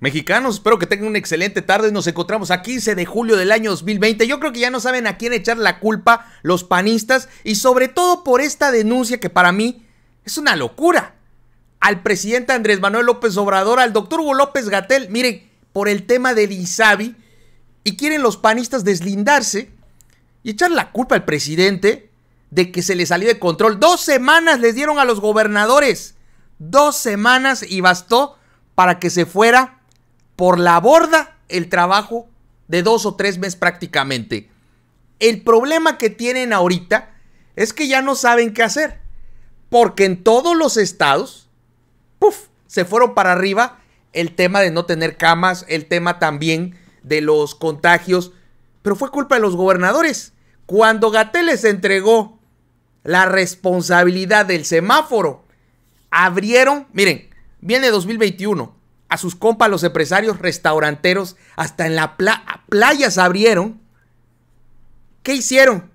Mexicanos, espero que tengan una excelente tarde. Nos encontramos a 15 de julio del año 2020. Yo creo que ya no saben a quién echar la culpa los panistas y sobre todo por esta denuncia que para mí es una locura. Al presidente Andrés Manuel López Obrador, al doctor Hugo López Gatel, miren, por el tema del ISABI y quieren los panistas deslindarse y echar la culpa al presidente de que se le salió de control. Dos semanas les dieron a los gobernadores. Dos semanas y bastó para que se fuera por la borda el trabajo de dos o tres meses prácticamente. El problema que tienen ahorita es que ya no saben qué hacer, porque en todos los estados, puff, se fueron para arriba el tema de no tener camas, el tema también de los contagios, pero fue culpa de los gobernadores. Cuando les entregó la responsabilidad del semáforo, abrieron, miren, viene 2021, a sus compas, los empresarios restauranteros, hasta en la playa se abrieron. ¿Qué hicieron?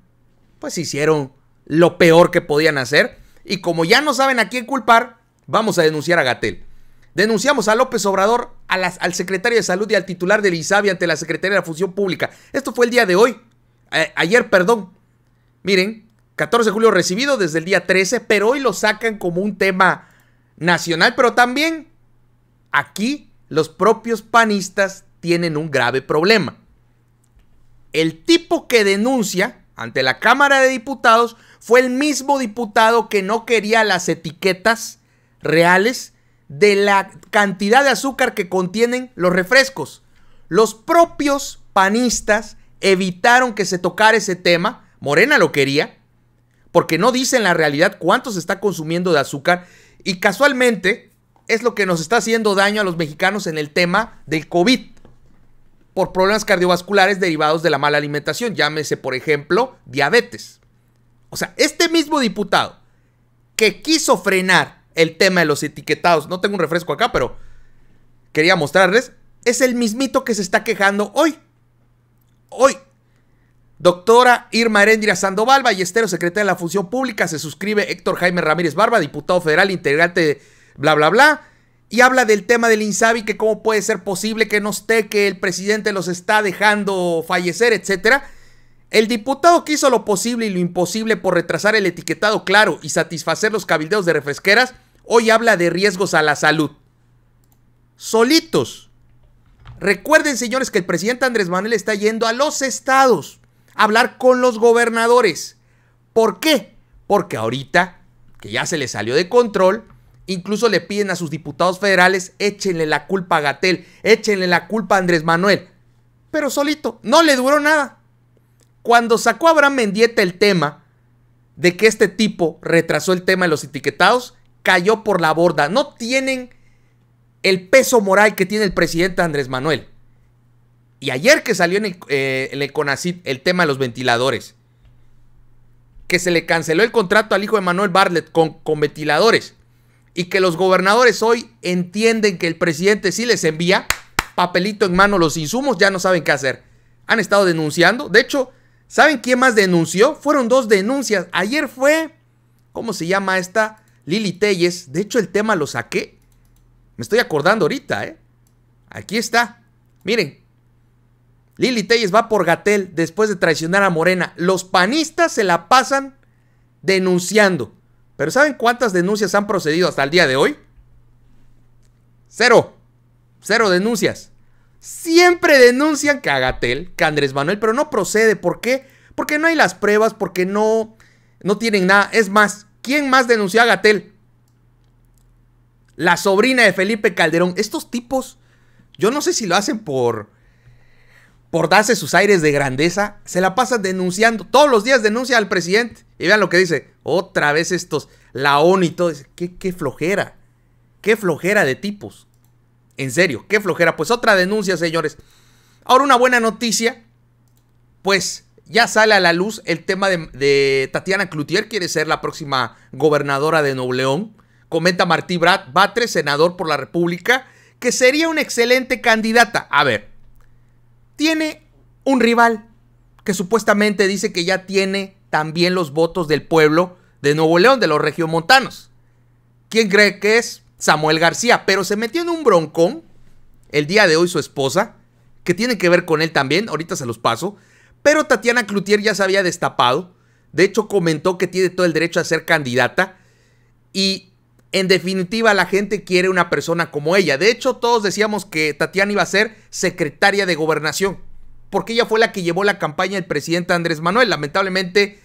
Pues hicieron lo peor que podían hacer. Y como ya no saben a quién culpar, vamos a denunciar a Gatel. Denunciamos a López Obrador, a las, al secretario de Salud y al titular de ISABI ante la Secretaría de la Función Pública. Esto fue el día de hoy. ayer, perdón. Miren, 14 de julio recibido desde el día 13, pero hoy lo sacan como un tema nacional, pero también Aquí los propios panistas tienen un grave problema. El tipo que denuncia ante la Cámara de Diputados fue el mismo diputado que no quería las etiquetas reales de la cantidad de azúcar que contienen los refrescos. Los propios panistas evitaron que se tocara ese tema. Morena lo quería, porque no dice en la realidad cuánto se está consumiendo de azúcar. Y casualmente, es lo que nos está haciendo daño a los mexicanos en el tema del COVID por problemas cardiovasculares derivados de la mala alimentación, llámese por ejemplo diabetes. O sea, este mismo diputado que quiso frenar el tema de los etiquetados, no tengo un refresco acá, pero quería mostrarles, es el mismito que se está quejando hoy. Hoy. Doctora Irma Herendira Sandoval, ballestero, secretaria de la Función Pública, se suscribe Héctor Jaime Ramírez Barba, diputado federal, integrante de bla, bla, bla. Y habla del tema del Insabi, que cómo puede ser posible que no esté, que el presidente los está dejando fallecer, etcétera. El diputado que hizo lo posible y lo imposible por retrasar el etiquetado claro y satisfacer los cabildeos de refresqueras, hoy habla de riesgos a la salud. Solitos. Recuerden, señores, que el presidente Andrés Manuel está yendo a los estados a hablar con los gobernadores. ¿Por qué? Porque ahorita, que ya se le salió de control, Incluso le piden a sus diputados federales, échenle la culpa a Gatel, échenle la culpa a Andrés Manuel. Pero solito, no le duró nada. Cuando sacó a Abraham Mendieta el tema de que este tipo retrasó el tema de los etiquetados, cayó por la borda. No tienen el peso moral que tiene el presidente Andrés Manuel. Y ayer que salió en el, eh, el tema de los ventiladores, que se le canceló el contrato al hijo de Manuel Bartlett con, con ventiladores y que los gobernadores hoy entienden que el presidente sí les envía papelito en mano los insumos, ya no saben qué hacer. Han estado denunciando. De hecho, ¿saben quién más denunció? Fueron dos denuncias. Ayer fue, ¿cómo se llama esta? Lili Telles. De hecho, el tema lo saqué. Me estoy acordando ahorita, ¿eh? Aquí está. Miren. Lili Telles va por Gatel después de traicionar a Morena. Los panistas se la pasan denunciando. Pero ¿saben cuántas denuncias han procedido hasta el día de hoy? Cero. Cero denuncias. Siempre denuncian que Agatel, que Andrés Manuel, pero no procede. ¿Por qué? Porque no hay las pruebas, porque no, no tienen nada. Es más, ¿quién más denunció a Agatel? La sobrina de Felipe Calderón. Estos tipos, yo no sé si lo hacen por, por darse sus aires de grandeza, se la pasan denunciando. Todos los días denuncia al presidente. Y vean lo que dice. Otra vez estos, la ONU y todo. Qué, flojera. Qué flojera de tipos. En serio, qué flojera. Pues otra denuncia, señores. Ahora una buena noticia. Pues ya sale a la luz el tema de, Tatiana Cloutier, quiere ser la próxima gobernadora de Nuevo León. Comenta Martí Brat, Batre, senador por la República, que sería una excelente candidata. A ver, tiene un rival que supuestamente dice que ya tiene también los votos del pueblo de Nuevo León, de los regiomontanos. ¿Quién cree que es? Samuel García, pero se metió en un broncón el día de hoy su esposa, que tiene que ver con él también, ahorita se los paso, pero Tatiana Clutier ya se había destapado, de hecho comentó que tiene todo el derecho a ser candidata y en definitiva la gente quiere una persona como ella, de hecho todos decíamos que Tatiana iba a ser secretaria de gobernación, porque ella fue la que llevó la campaña del presidente Andrés Manuel, lamentablemente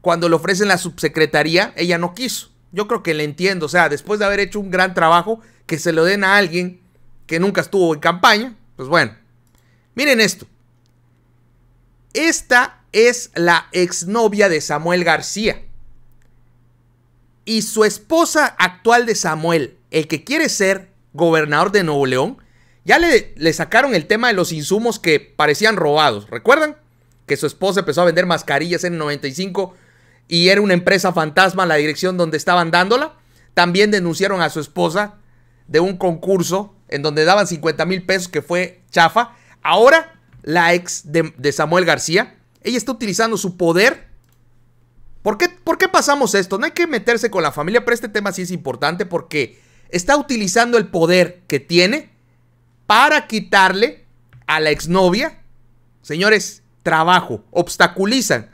cuando le ofrecen la subsecretaría, ella no quiso. Yo creo que le entiendo, o sea, después de haber hecho un gran trabajo, que se lo den a alguien que nunca estuvo en campaña, pues bueno. Miren esto. Esta es la exnovia de Samuel García. Y su esposa actual de Samuel, el que quiere ser gobernador de Nuevo León, ya le, le sacaron el tema de los insumos que parecían robados, ¿recuerdan? que su esposa empezó a vender mascarillas en el 95 y era una empresa fantasma la dirección donde estaban dándola. También denunciaron a su esposa de un concurso en donde daban 50 mil pesos que fue chafa. Ahora la ex de, Samuel García, ella está utilizando su poder. ¿Por qué, ¿Por qué pasamos esto? No hay que meterse con la familia, pero este tema sí es importante porque está utilizando el poder que tiene para quitarle a la exnovia. Señores, trabajo, obstaculizan.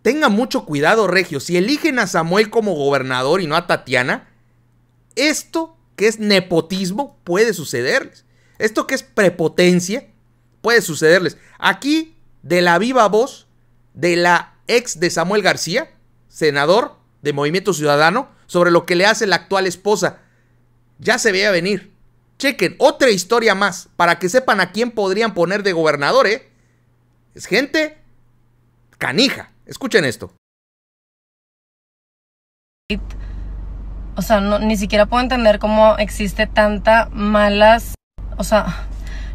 Tengan mucho cuidado, Regio. Si eligen a Samuel como gobernador y no a Tatiana, esto que es nepotismo puede sucederles. Esto que es prepotencia puede sucederles. Aquí, de la viva voz de la ex de Samuel García, senador de Movimiento Ciudadano, sobre lo que le hace la actual esposa. Ya se veía venir. Chequen, otra historia más, para que sepan a quién podrían poner de gobernador, ¿eh? Es gente canija. Escuchen esto. O sea, no, ni siquiera puedo entender cómo existe tanta malas... O sea,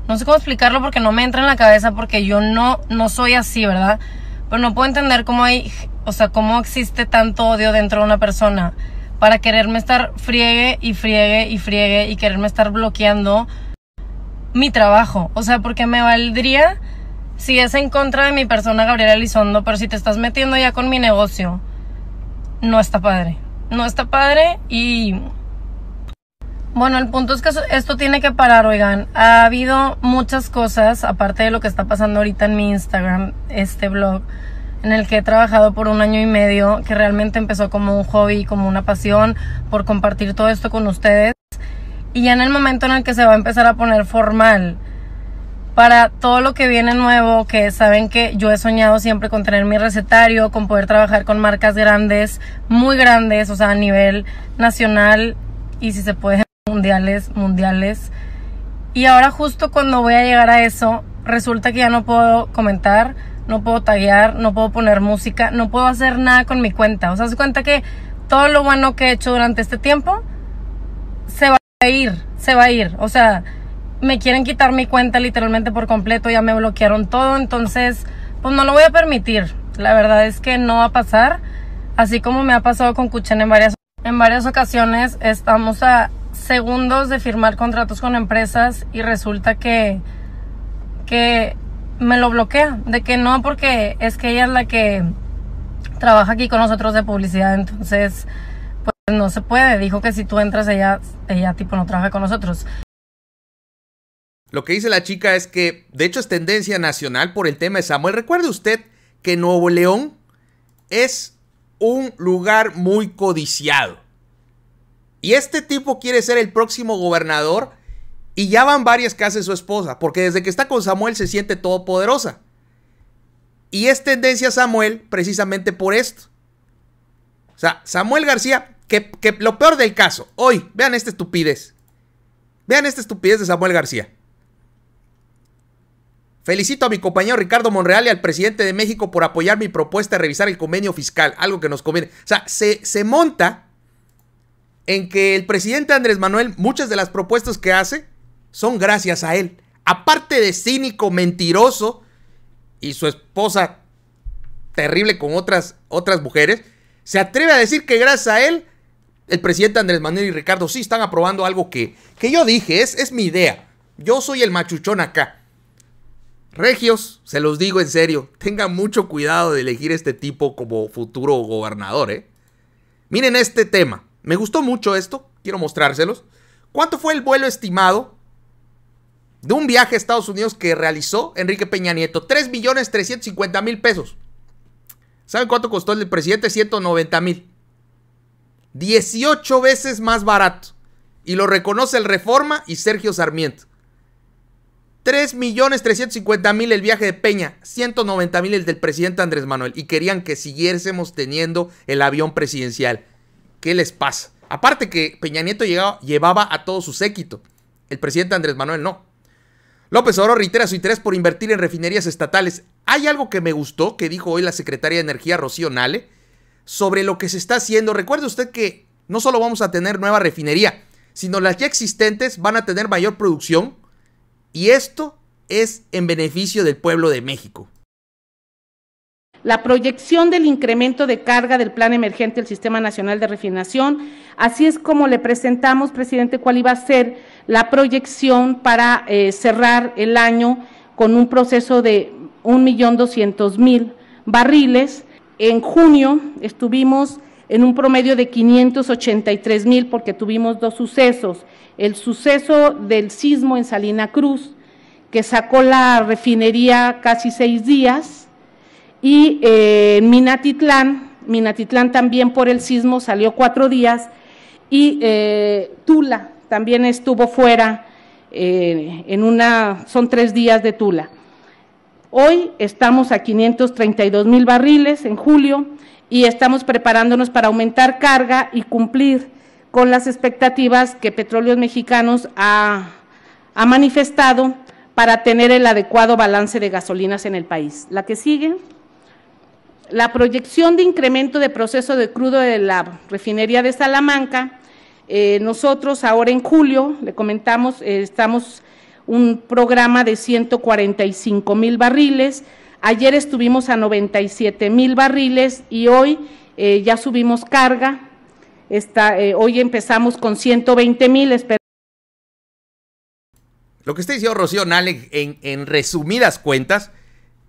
no sé cómo explicarlo porque no me entra en la cabeza porque yo no, no soy así, ¿verdad? Pero no puedo entender cómo hay... O sea, cómo existe tanto odio dentro de una persona para quererme estar friegue y friegue y friegue y quererme estar bloqueando mi trabajo. O sea, porque me valdría si es en contra de mi persona, Gabriela Elizondo, pero si te estás metiendo ya con mi negocio, no está padre. No está padre y... Bueno, el punto es que esto tiene que parar, oigan. Ha habido muchas cosas, aparte de lo que está pasando ahorita en mi Instagram, este blog, en el que he trabajado por un año y medio, que realmente empezó como un hobby, como una pasión, por compartir todo esto con ustedes. Y ya en el momento en el que se va a empezar a poner formal, para todo lo que viene nuevo, que saben que yo he soñado siempre con tener mi recetario, con poder trabajar con marcas grandes, muy grandes, o sea, a nivel nacional y si se puede, mundiales, mundiales. Y ahora justo cuando voy a llegar a eso, resulta que ya no puedo comentar, no puedo taggear, no puedo poner música, no puedo hacer nada con mi cuenta. O sea, se cuenta que todo lo bueno que he hecho durante este tiempo se va a ir, se va a ir. O sea, me quieren quitar mi cuenta literalmente por completo, ya me bloquearon todo, entonces pues no lo voy a permitir. La verdad es que no va a pasar, así como me ha pasado con Cuchen en varias, en varias ocasiones, estamos a segundos de firmar contratos con empresas y resulta que, que me lo bloquea, de que no, porque es que ella es la que trabaja aquí con nosotros de publicidad, entonces pues no se puede, dijo que si tú entras ella, ella tipo no trabaja con nosotros. Lo que dice la chica es que, de hecho, es tendencia nacional por el tema de Samuel. Recuerde usted que Nuevo León es un lugar muy codiciado. Y este tipo quiere ser el próximo gobernador y ya van varias casas su esposa, porque desde que está con Samuel se siente todopoderosa. Y es tendencia Samuel precisamente por esto. O sea, Samuel García, que, que lo peor del caso, hoy, vean esta estupidez. Vean esta estupidez de Samuel García. Felicito a mi compañero Ricardo Monreal y al presidente de México por apoyar mi propuesta de revisar el convenio fiscal, algo que nos conviene. O sea, se, se monta en que el presidente Andrés Manuel, muchas de las propuestas que hace son gracias a él. Aparte de cínico, mentiroso y su esposa terrible con otras, otras mujeres, se atreve a decir que gracias a él, el presidente Andrés Manuel y Ricardo sí están aprobando algo que, que yo dije, es mi idea. Yo soy el machuchón acá. Regios, se los digo en serio, tengan mucho cuidado de elegir este tipo como futuro gobernador, ¿eh? Miren este tema. Me gustó mucho esto, quiero mostrárselos. ¿Cuánto fue el vuelo estimado de un viaje a Estados Unidos que realizó Enrique Peña Nieto? 3.350.000 pesos. ¿Saben cuánto costó el del presidente? mil. 18 veces más barato. Y lo reconoce el Reforma y Sergio Sarmiento. 3.350.000 el viaje de Peña, 190.000 el del presidente Andrés Manuel. Y querían que siguiésemos teniendo el avión presidencial. ¿Qué les pasa? Aparte que Peña Nieto llegaba, llevaba a todo su séquito. El presidente Andrés Manuel no. López Obrador reitera su interés por invertir en refinerías estatales. Hay algo que me gustó que dijo hoy la secretaria de Energía Rocío Nale sobre lo que se está haciendo. Recuerde usted que no solo vamos a tener nueva refinería, sino las ya existentes van a tener mayor producción y esto es en beneficio del pueblo de México. La proyección del incremento de carga del Plan Emergente del Sistema Nacional de Refinación, así es como le presentamos, presidente, cuál iba a ser la proyección para eh, cerrar el año con un proceso de 1.200.000 barriles. En junio estuvimos en un promedio de 583 mil porque tuvimos dos sucesos. El suceso del sismo en Salina Cruz, que sacó la refinería casi seis días, y eh, Minatitlán, Minatitlán también por el sismo salió cuatro días, y eh, Tula también estuvo fuera eh, en una, son tres días de Tula. Hoy estamos a 532 mil barriles en julio y estamos preparándonos para aumentar carga y cumplir con las expectativas que Petróleos Mexicanos ha, manifestado para tener el adecuado balance de gasolinas en el país. La que sigue. La proyección de incremento de proceso de crudo de la refinería de Salamanca, eh, nosotros ahora en julio, le comentamos, eh, estamos un programa de 145 mil barriles. Ayer estuvimos a 97 mil barriles y hoy eh, ya subimos carga. Está, eh, hoy empezamos con 120 mil. Lo que está diciendo Rocío Nale, en, en resumidas cuentas,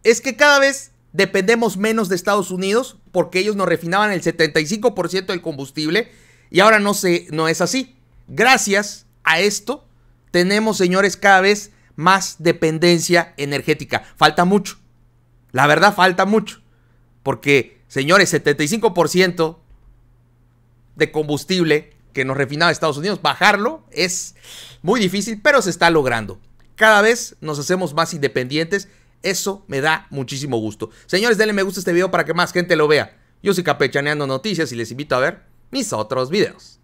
es que cada vez dependemos menos de Estados Unidos porque ellos nos refinaban el 75% del combustible y ahora no, se, no es así. Gracias a esto, tenemos, señores, cada vez más dependencia energética. Falta mucho. La verdad, falta mucho. Porque, señores, 75% de combustible que nos refinaba Estados Unidos, bajarlo es muy difícil, pero se está logrando. Cada vez nos hacemos más independientes. Eso me da muchísimo gusto. Señores, denle me gusta a este video para que más gente lo vea. Yo soy Capechaneando Noticias y les invito a ver mis otros videos.